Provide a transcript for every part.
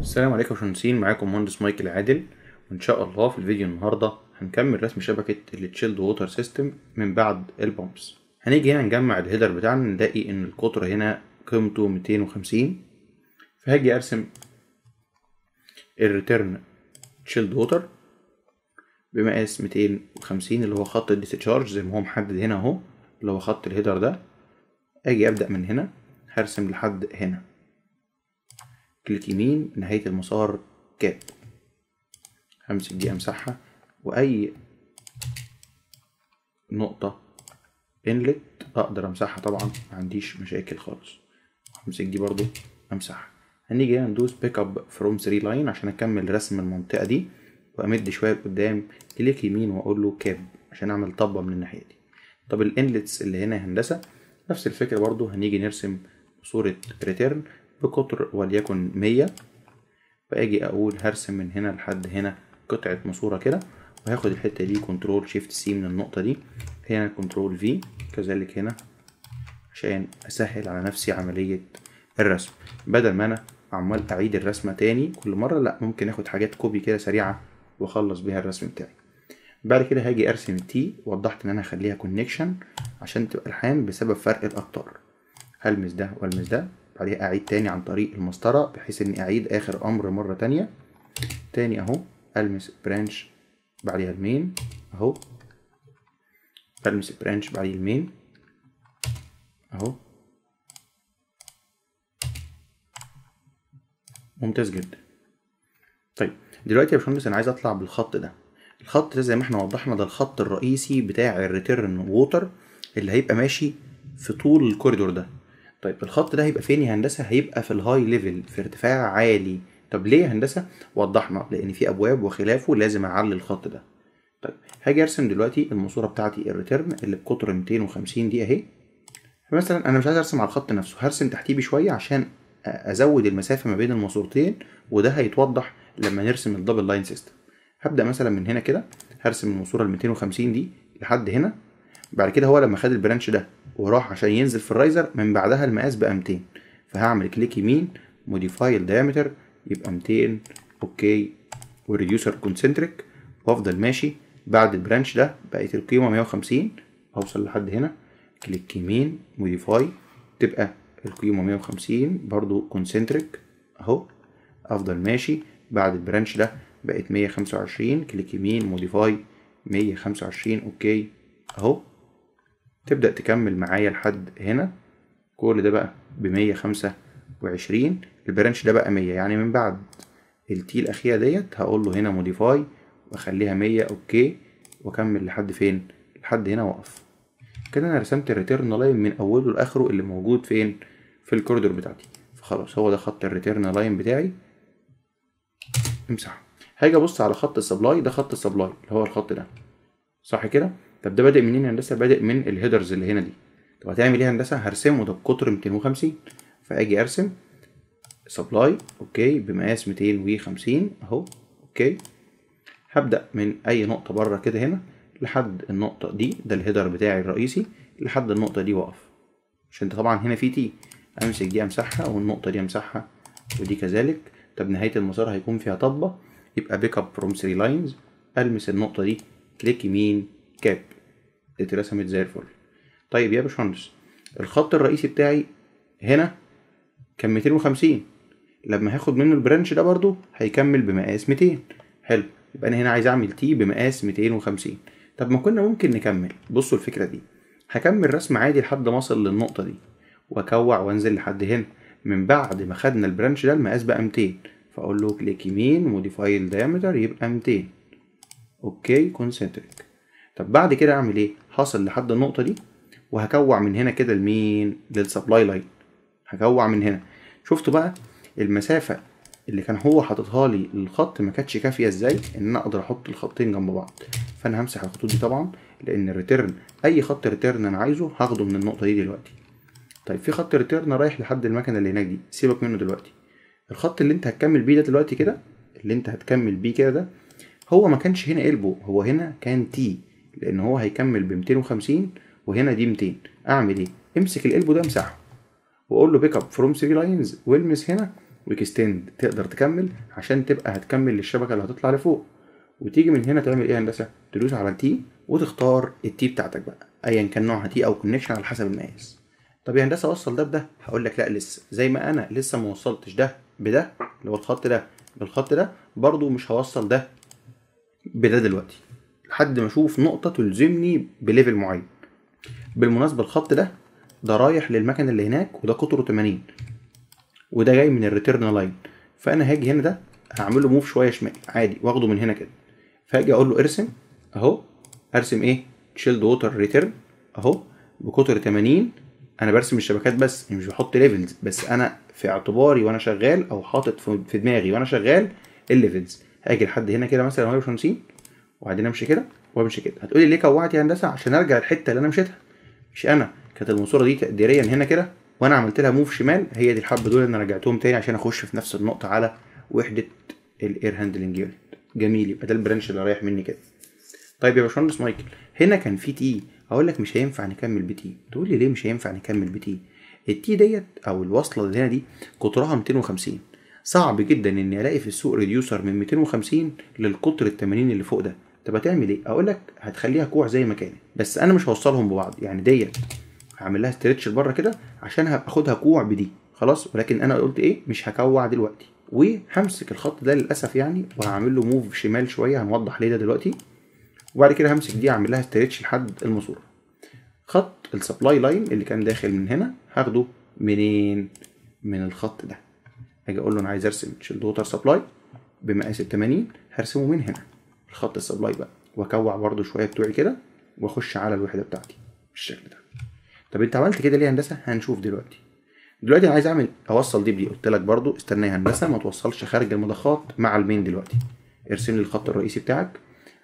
السلام عليكم يا شمسين معاكم مهندس مايكل عادل وان شاء الله في الفيديو النهارده هنكمل رسم شبكه التشيلد ووتر سيستم من بعد البامبس هنيجي هنا نجمع الهيدر بتاعنا نلاقي ان القطر هنا قيمته 250 فهاجي ارسم الريتيرن تشيلد ووتر بمقاس 250 اللي هو خط الديسشارج زي ما هو محدد هنا اهو لو خط الهيدر ده اجي ابدا من هنا هرسم لحد هنا كليك يمين نهايه المسار كاب همسك دي امسحها واي نقطه انلت اقدر امسحها طبعا ما عنديش مشاكل خالص همسك دي برضو امسحها هنيجي هنا ندوس بيك اب فروم 3 لاين عشان اكمل رسم المنطقه دي وامد شويه لقدام كليك يمين واقول له كاب عشان اعمل طبه من الناحيه دي طب الانلتس اللي هنا هندسه نفس الفكره برضو هنيجي نرسم صوره ريتيرن بقطر وليكن 100 فاجي اقول هرسم من هنا لحد هنا قطعه ماسوره كده وهاخد الحته دي كنترول شيفت سي من النقطه دي هنا كنترول في كذلك هنا عشان اسهل على نفسي عمليه الرسم بدل ما انا عمال اعيد الرسمه تاني كل مره لا ممكن اخد حاجات كوبي كده سريعه واخلص بيها الرسم بتاعي بعد كده هاجي ارسم التي وضحت ان انا هخليها كونكشن عشان تبقى الحام بسبب فرق الاقطار هلمس ده والمس ده بعديها اعيد تاني عن طريق المسطره بحيث اني اعيد اخر امر مره تانية تاني اهو المس برانش بعديها المين اهو المس برانش بعديه المين اهو ممتاز جدا طيب دلوقتي يا باشمهندس انا عايز اطلع بالخط ده الخط ده زي ما احنا وضحنا ده الخط الرئيسي بتاع الريتيرن ووتر اللي هيبقى ماشي في طول الكوريدور ده طيب الخط ده هيبقى فين يا هندسه هيبقى في الهاي ليفل في ارتفاع عالي طب ليه يا هندسه وضحنا لان في ابواب وخلافه لازم اعلي الخط ده طيب هاجي ارسم دلوقتي الماسوره بتاعتي الريتيرن اللي بقطر 250 دي اهي فمثلا انا مش عايز ارسم على الخط نفسه هرسم تحتيه بشويه عشان ازود المسافه ما بين الماسورتين وده هيتوضح لما نرسم الدبل لاين سيستم هبدا مثلا من هنا كده هرسم من الصوره ال 250 دي لحد هنا بعد كده هو لما خد البرانش ده وراح عشان ينزل في الرايزر من بعدها المقاس بقى 200 فهعمل كليك يمين موديفاي الدايمتر يبقى 200 اوكي والريديوسر كونسنتريك وافضل ماشي بعد البرانش ده بقت القيمه 150 اوصل لحد هنا كليك يمين موديفاي تبقى القيمه 150 برضو كونسنتريك اهو افضل ماشي بعد البرانش ده بقت 125 كليك يمين موديفاي 125 اوكي اهو تبدأ تكمل معايا لحد هنا كل ده بقى ب 125 البرانش ده بقى 100 يعني من بعد التي الأخيرة ديت هقول له هنا موديفاي وأخليها 100 أوكي وأكمل لحد فين؟ لحد هنا وأقف كده أنا رسمت الريتيرن لاين من أوله لآخره اللي موجود فين؟ في الكوردر بتاعتي فخلاص هو ده خط الريتيرن لاين بتاعي امسحه هاجي ابص على خط السبلاي ده خط السبلاي اللي هو الخط ده صح كده طب ده بادئ منين يا هندسه بادئ من الهيدرز اللي هنا دي طب هتعمل ايه يا هندسه هرسمه ده بقطر 250 فاجي ارسم سبلاي اوكي بمقاس 250 اهو اوكي هبدا من اي نقطه بره كده هنا لحد النقطه دي ده الهيدر بتاعي الرئيسي لحد النقطه دي واقف عشان طبعا هنا في تي امسك دي امسحها والنقطه دي امسحها ودي كذلك طب نهايه المسار هيكون فيها طبه يبقى بيك اب فروم 3 لاينز المس النقطه دي كليك يمين كاب اترسمت زي الفل طيب يا باشمهندس الخط الرئيسي بتاعي هنا كان 250 لما هاخد منه البرانش ده برضو هيكمل بمقاس 200 حلو يبقى انا هنا عايز اعمل تي بمقاس 250 طب ما كنا ممكن نكمل بصوا الفكره دي هكمل رسم عادي لحد ما اصل للنقطه دي واكوع وانزل لحد هنا من بعد ما خدنا البرانش ده المقاس بقى 200 فاقول له كليك يمين موديفاي الدايمتر يبقى 200 اوكي كونسنتريك طب بعد كده اعمل ايه حاصل لحد النقطه دي وهكوع من هنا كده لمين للسبلاي لاين هكوع من هنا شفتوا بقى المسافه اللي كان هو حاططها لي للخط ما كانتش كافيه ازاي ان انا اقدر احط الخطين جنب بعض فانا همسح الخطوط دي طبعا لان الريتيرن اي خط ريتيرن انا عايزه هاخده من النقطه دي دلوقتي طيب في خط ريتيرن رايح لحد المكنه اللي هناك دي سيبك منه دلوقتي الخط اللي انت هتكمل بيه ده دلوقتي كده اللي انت هتكمل بيه كده ده هو ما كانش هنا البو هو هنا كان تي لان هو هيكمل ب 250 وهنا دي 200 اعمل ايه امسك الالبو ده امسحه واقول له بيك اب فروم 3 لاينز والمس هنا واكستند تقدر تكمل عشان تبقى هتكمل للشبكه اللي هتطلع لفوق وتيجي من هنا تعمل ايه يا هندسه تدوس على تي وتختار التي بتاعتك بقى ايا كان نوعها تي او كونكشن على حسب المقاس طب يا هندسه وصل ده بده هقول لك لا لسه زي ما انا لسه ما وصلتش ده بده اللي هو الخط ده بالخط ده برضو مش هوصل ده بده دلوقتي لحد ما اشوف نقطه تلزمني بليفل معين بالمناسبه الخط ده ده رايح للمكنه اللي هناك وده قطره 80 وده جاي من الريتيرن لاين فانا هاجي هنا ده هعمل له موف شويه شمال عادي واخده من هنا كده فاجي اقول له ارسم اهو ارسم ايه تشيلد ووتر ريتيرن اهو بقطر 80 انا برسم الشبكات بس مش بحط ليفلز بس انا في اعتباري وانا شغال او حاطط في دماغي وانا شغال الليفلز هاجي لحد هنا كده مثلا 150 وبعدين امشي كده وامشي كده هتقولي ليه كوعت يا هندسه عشان ارجع الحته اللي انا مشيتها مش انا كانت المنصوره دي تقديريا هنا كده وانا عملت لها موف شمال هي دي الحبه دول انا رجعتهم تاني عشان اخش في نفس النقطه على وحده الاير هاندلنج يونت جميل يبقى ده البرانش اللي رايح مني كده طيب يا باشمهندس مايكل هنا كان في تي اقول لك مش هينفع نكمل بتي تقول لي ليه مش هينفع نكمل بتي التي ديت او الوصله اللي هنا دي قطرها 250 صعب جدا اني الاقي في السوق ريديوسر من 250 للقطر ال 80 اللي فوق ده طب هتعمل ايه اقول لك هتخليها كوع زي ما كانت بس انا مش هوصلهم ببعض يعني ديت هعمل لها استرتش لبره كده عشان هبقى اخدها كوع بدي خلاص ولكن انا قلت ايه مش هكوع دلوقتي وهمسك الخط ده للاسف يعني وهعمل له موف شمال شويه هنوضح ليه ده دلوقتي وبعد كده همسك دي اعمل لها استرتش لحد الماسوره خط السبلاي لاين اللي كان داخل من هنا هاخده منين من الخط ده اجي اقول له انا عايز ارسم شيلد ووتر سبلاي بمقاس ال 80 هرسمه من هنا الخط السبلاي بقى واكوع برده شويه بتوعي كده واخش على الوحده بتاعتي بالشكل ده طب انت عملت كده ليه هندسه هنشوف دلوقتي دلوقتي انا عايز اعمل اوصل دي بدي قلت لك برده استنى يا هندسه ما توصلش خارج المضخات مع المين دلوقتي ارسم لي الخط الرئيسي بتاعك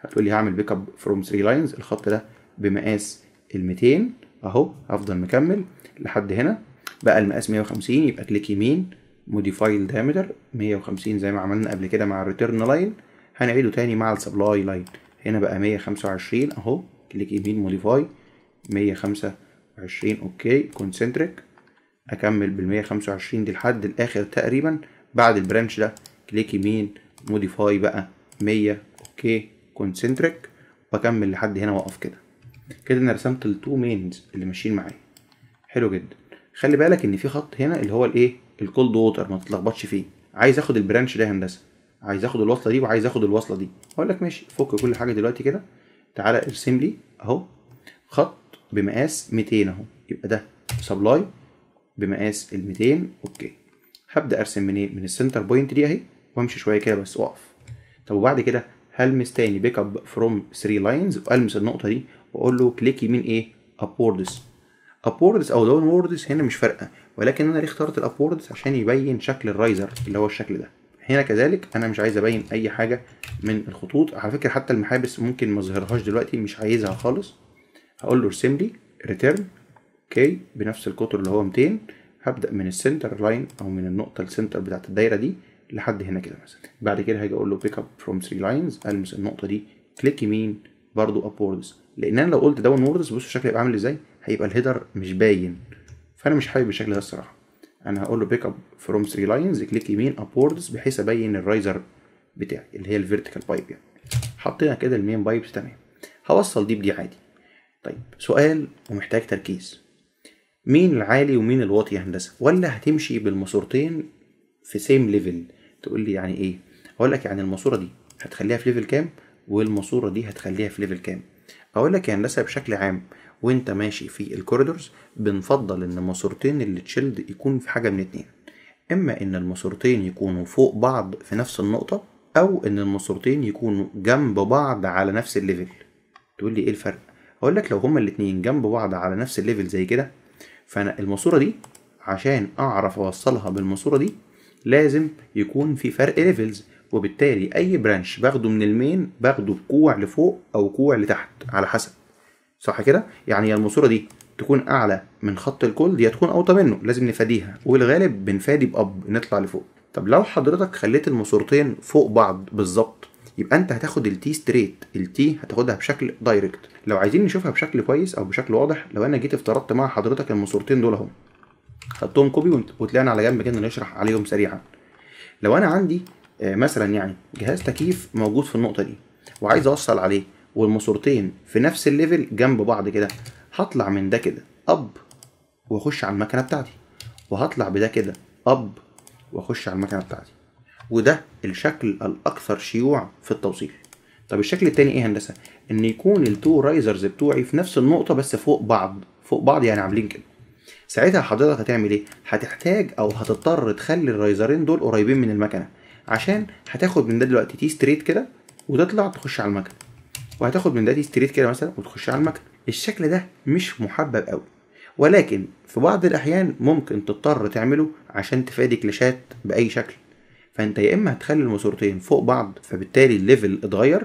هتقول لي هعمل بيك اب فروم 3 لاينز الخط ده بمقاس ال 200 اهو هفضل مكمل لحد هنا بقى المقاس 150 يبقى كليك يمين موديفاي الدايمتر 150 زي ما عملنا قبل كده مع الريتيرن لاين هنعيده تاني مع السبلاي لاين هنا بقى 125 اهو كليك يمين موديفاي 125 اوكي كونسنتريك اكمل بال 125 دي لحد الاخر تقريبا بعد البرانش ده كليك يمين موديفاي بقى 100 اوكي كونسنتريك واكمل لحد هنا واقف كده كده انا رسمت التو مينز اللي ماشيين معايا حلو جدا خلي بالك ان في خط هنا اللي هو الايه الكولد ووتر ما تتلخبطش فيه عايز اخد البرانش ده هندسه عايز اخد الوصله دي وعايز اخد الوصله دي اقول لك ماشي فك كل حاجه دلوقتي كده تعالى ارسم لي اهو خط بمقاس 200 اهو يبقى ده سبلاي بمقاس ال 200 اوكي هبدا ارسم من ايه من السنتر بوينت دي اهي وامشي شويه كده بس واقف طب وبعد كده المس تاني بيك اب فروم 3 لاينز والمس النقطه دي واقول له كليك يمين ايه ابوردز ابوردز او داون ووردز هنا مش فارقه ولكن انا ليه اخترت الابوردز عشان يبين شكل الرايزر اللي هو الشكل ده هنا كذلك انا مش عايز ابين اي حاجه من الخطوط على فكره حتى المحابس ممكن ما اظهرهاش دلوقتي مش عايزها خالص هقول له ارسم لي ريتيرن اوكي بنفس القطر اللي هو 200 هبدا من السنتر لاين او من النقطه السنتر بتاعت الدايره دي لحد هنا كده مثلا بعد كده هاجي اقول له بيك اب فروم 3 لاينز المس النقطه دي كليك يمين برضو ابوردز لان انا لو قلت داون ووردز بصوا الشكل هيبقى عامل ازاي هيبقى الهيدر مش باين فانا مش حابب الشكل ده الصراحه انا هقول له بيك اب فروم 3 لاينز كليك يمين ابوردز بحيث ابين الرايزر بتاعي اللي هي الفيرتيكال بايب يعني حطينا كده المين بايبس تمام هوصل دي بدي عادي طيب سؤال ومحتاج تركيز مين العالي ومين الواطي يا هندسه ولا هتمشي بالماسورتين في سيم ليفل تقول لي يعني ايه اقول لك يعني الماسوره دي هتخليها في ليفل كام والماسوره دي هتخليها في ليفل كام اقول لك يعني هندسه بشكل عام وانت ماشي في الكوريدورز بنفضل ان الماسورتين اللي تشيلد يكون في حاجه من اتنين اما ان الماسورتين يكونوا فوق بعض في نفس النقطه او ان الماسورتين يكونوا جنب بعض على نفس الليفل تقول لي ايه الفرق اقول لك لو هما الاتنين جنب بعض على نفس الليفل زي كده فانا الماسوره دي عشان اعرف اوصلها بالماسوره دي لازم يكون في فرق ليفلز وبالتالي اي برانش باخده من المين باخده بكوع لفوق او كوع لتحت على حسب صح كده يعني يا الماسوره دي تكون اعلى من خط الكل دي تكون اوطى منه لازم نفاديها والغالب بنفادي باب نطلع لفوق طب لو حضرتك خليت الماسورتين فوق بعض بالظبط يبقى انت هتاخد التي ستريت التي هتاخدها بشكل دايركت لو عايزين نشوفها بشكل كويس او بشكل واضح لو انا جيت افترضت مع حضرتك الماسورتين دول اهو خدتهم كوبي وطلعنا على جنب كده نشرح عليهم سريعا لو انا عندي آه، مثلا يعني جهاز تكييف موجود في النقطه دي وعايز اوصل عليه والماسورتين في نفس الليفل جنب بعض كده هطلع من ده كده اب واخش على المكنه بتاعتي وهطلع بده كده اب واخش على المكنه بتاعتي وده الشكل الاكثر شيوع في التوصيل طب الشكل التاني ايه هندسه ان يكون التو رايزرز بتوعي في نفس النقطه بس فوق بعض فوق بعض يعني عاملين كده ساعتها حضرتك هتعمل ايه هتحتاج او هتضطر تخلي الرايزرين دول قريبين من المكنه عشان هتاخد من ده دلوقتي تي ستريت كده وتطلع تخش على المكنه وهتاخد من ده تي ستريت كده مثلا وتخش على المكنه الشكل ده مش محبب قوي ولكن في بعض الاحيان ممكن تضطر تعمله عشان تفادي كليشات باي شكل فانت يا اما هتخلي الماسورتين فوق بعض فبالتالي الليفل اتغير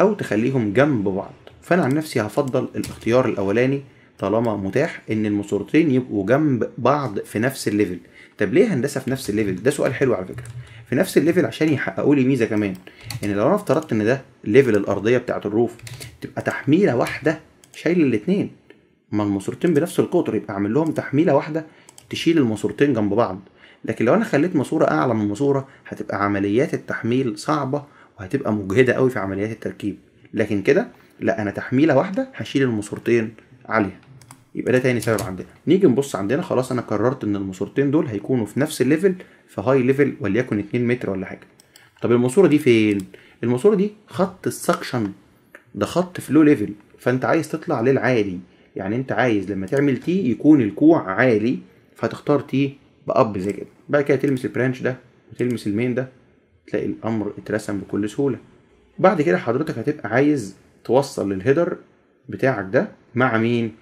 او تخليهم جنب بعض فانا عن نفسي هفضل الاختيار الاولاني طالما متاح ان الماسورتين يبقوا جنب بعض في نفس الليفل طب ليه هندسه في نفس الليفل ده سؤال حلو على فكره في نفس الليفل عشان يحققوا لي ميزه كمان ان لو انا افترضت ان ده ليفل الارضيه بتاعه الروف تبقى تحميله واحده شايل الاثنين ما الماسورتين بنفس القطر يبقى اعمل لهم تحميله واحده تشيل الماسورتين جنب بعض لكن لو انا خليت ماسوره اعلى من ماسوره هتبقى عمليات التحميل صعبه وهتبقى مجهده قوي في عمليات التركيب لكن كده لا انا تحميله واحده هشيل الماسورتين عاليه يبقى ده تاني سبب عندنا نيجي نبص عندنا خلاص انا قررت ان الماسورتين دول هيكونوا في نفس الليفل في هاي ليفل وليكن 2 متر ولا حاجه طب الماسوره دي فين الماسوره دي خط السكشن ده خط في لو ليفل فانت عايز تطلع للعالي يعني انت عايز لما تعمل تي يكون الكوع عالي فهتختار تي باب زي كده بعد كده تلمس البرانش ده وتلمس المين ده تلاقي الامر اترسم بكل سهوله بعد كده حضرتك هتبقى عايز توصل للهيدر بتاعك ده مع مين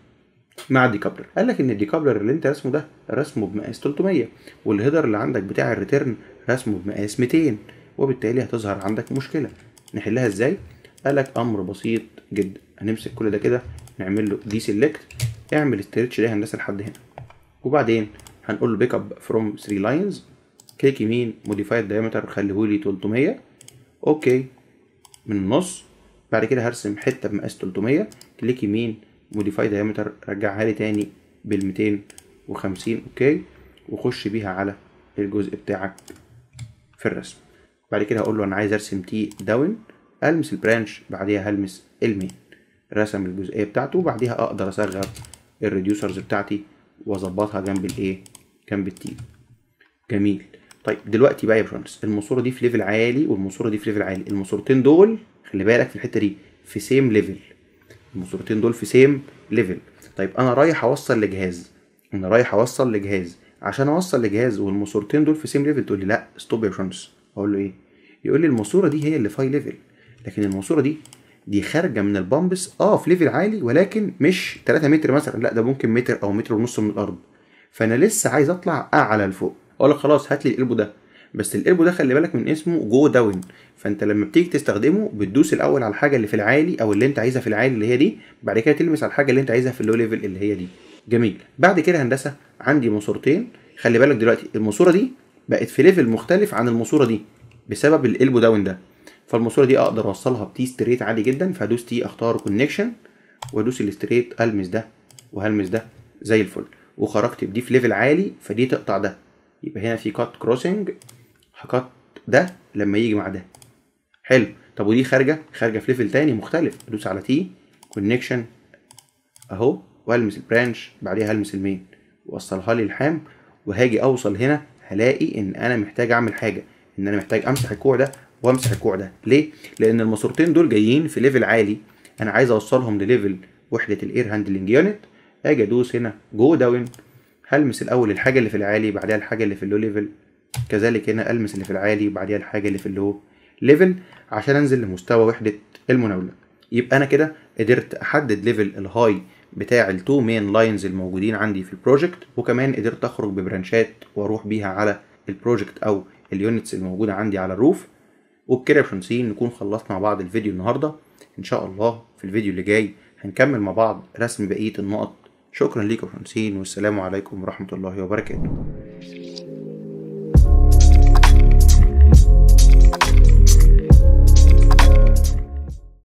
مع الديكابلر قال لك ان الديكابلر اللي انت رسمه ده رسمه بمقاس 300 والهيدر اللي عندك بتاع الريتيرن رسمه بمقاس 200 وبالتالي هتظهر عندك مشكله نحلها ازاي قال لك امر بسيط جدا هنمسك كل ده كده نعمل له دي سيلكت اعمل استرتش ده هندسه لحد هنا وبعدين هنقول له بيك اب فروم 3 لاينز كليك يمين موديفايد دايمتر خليه لي 300 اوكي من النص بعد كده هرسم حته بمقاس 300 كليك يمين موديفاي دايمتر رجعها لي تاني بال 250 اوكي وخش بيها على الجزء بتاعك في الرسم بعد كده هقول له انا عايز ارسم تي داون المس البرانش بعديها هلمس المين رسم الجزئيه بتاعته وبعديها اقدر اصغر الريديوسرز بتاعتي واظبطها جنب الايه جنب التي جميل طيب دلوقتي بقى يا باشمهندس الماسوره دي في ليفل عالي والماسوره دي في ليفل عالي الماسورتين دول خلي بالك في الحته دي في سيم ليفل الماسورتين دول في سيم ليفل طيب انا رايح اوصل لجهاز انا رايح اوصل لجهاز عشان اوصل لجهاز والماسورتين دول في سيم ليفل تقول لي لا ستوب يا باشمهندس اقول له ايه يقول لي الماسوره دي هي اللي فاي ليفل لكن الماسوره دي دي خارجه من البامبس اه في ليفل عالي ولكن مش 3 متر مثلا لا ده ممكن متر او متر ونص من الارض فانا لسه عايز اطلع اعلى لفوق اقول لك خلاص هات لي القلب ده بس الايربو ده خلي بالك من اسمه جو داون فانت لما بتيجي تستخدمه بتدوس الاول على الحاجه اللي في العالي او اللي انت عايزها في العالي اللي هي دي بعد كده تلمس على الحاجه اللي انت عايزها في اللو ليفل اللي هي دي جميل بعد كده هندسه عندي ماسورتين خلي بالك دلوقتي الماسوره دي بقت في ليفل مختلف عن الماسوره دي بسبب الايربو داون ده فالماسوره دي اقدر اوصلها بتي ستريت عادي جدا فادوس تي اختار كونكشن وادوس الاستريت المس ده وهلمس ده زي الفل وخرجت بدي في ليفل عالي فدي تقطع ده يبقى هنا في كات كروسنج هقط ده لما يجي مع ده حلو طب ودي خارجه خارجه في ليفل تاني مختلف ادوس على تي كونكشن اهو والمس البرانش بعديها هلمس المين وصلها لي الحام وهاجي اوصل هنا هلاقي ان انا محتاج اعمل حاجه ان انا محتاج امسح الكوع ده وامسح الكوع ده ليه لان الماسورتين دول جايين في ليفل عالي انا عايز اوصلهم لليفل وحده الاير هاندلنج يونت اجي ادوس هنا جو داون هلمس الاول الحاجه اللي في العالي بعدها الحاجه اللي في اللو ليفل كذلك هنا المس اللي في العالي وبعديها الحاجه اللي في اللو ليفل عشان انزل لمستوى وحده المناوله يبقى انا كده قدرت احدد ليفل الهاي بتاع التو مين لاينز الموجودين عندي في البروجكت وكمان قدرت اخرج ببرانشات واروح بيها على البروجكت او اليونتس الموجوده عندي على الروف وبكده يا باشمهندسين نكون خلصنا مع بعض الفيديو النهارده ان شاء الله في الفيديو اللي جاي هنكمل مع بعض رسم بقيه النقط شكرا ليكم يا باشمهندسين والسلام عليكم ورحمه الله وبركاته